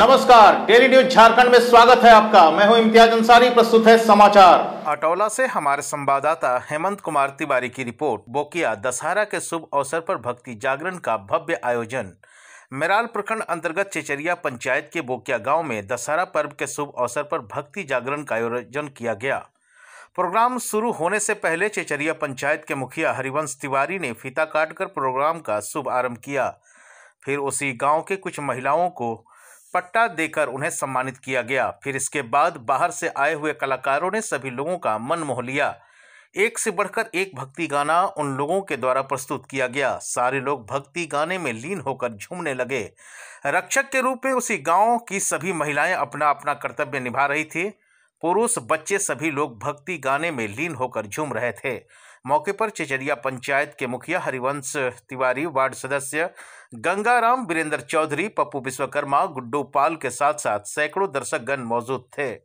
नमस्कार daily news Jharkhand में स्वागत है आपका मैं हूं इम्तियाज अंसारी प्रस्तुत है समाचार अटौला से हमारे संवाददाता हेमंत कुमार तिवारी की रिपोर्ट बोकिया दशहरा के शुभ अवसर पर भक्ति जागरण का भव्य आयोजन मेराल प्रखंड अंतर्गत चेचरिया पंचायत के बोकिया गांव में दशहरा पर्व के शुभ अवसर पर भक्ति जागरण का आयोजन किया गया प्रोग्राम शुरू होने से पहले चेचरिया पंचायत के मुखिया हरिवंश तिवारी ने फीता काटकर प्रोग्राम का शुभ आरंभ किया फिर उसी गांव के कुछ महिलाओं को पट्टा देकर उन्हें सम्मानित किया गया फिर इसके बाद बाहर से आए हुए कलाकारों ने सभी लोगों का मन मोह लिया एक से बढ़कर एक भक्ति गाना उन लोगों के द्वारा प्रस्तुत किया गया सारे लोग भक्ति गाने में लीन होकर झूमने लगे रक्षक के रूप में उसी गांव की सभी महिलाएं अपना अपना कर्तव्य निभा रही थी पुरुष बच्चे सभी लोग भक्ति गाने में लीन होकर झूम रहे थे मौके पर चिचरिया पंचायत के मुखिया हरिवंश तिवारी वार्ड सदस्य गंगाराम वीरेंद्र चौधरी पप्पू विश्वकर्मा गुड्डू पाल के साथ साथ सैकड़ों दर्शकगण मौजूद थे